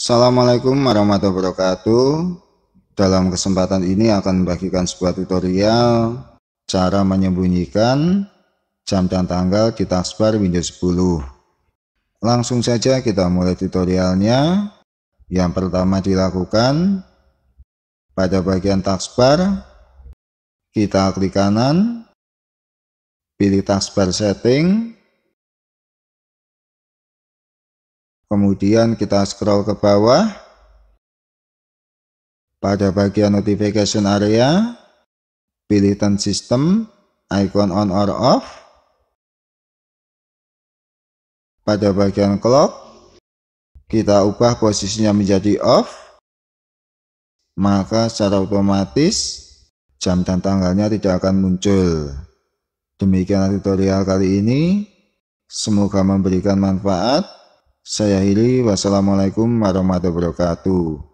Assalamualaikum warahmatullahi wabarakatuh. Dalam kesempatan ini akan membagikan sebuah tutorial cara menyembunyikan jam dan tanggal di taskbar Windows 10. Langsung saja kita mulai tutorialnya. Yang pertama dilakukan pada bagian taskbar kita klik kanan, pilih taskbar setting, Kemudian kita scroll ke bawah. Pada bagian notification area, pilih turn system, icon on or off. Pada bagian clock, kita ubah posisinya menjadi off. Maka secara otomatis jam dan tanggalnya tidak akan muncul. Demikian tutorial kali ini. Semoga memberikan manfaat. Saya Hili, wassalamualaikum warahmatullahi wabarakatuh.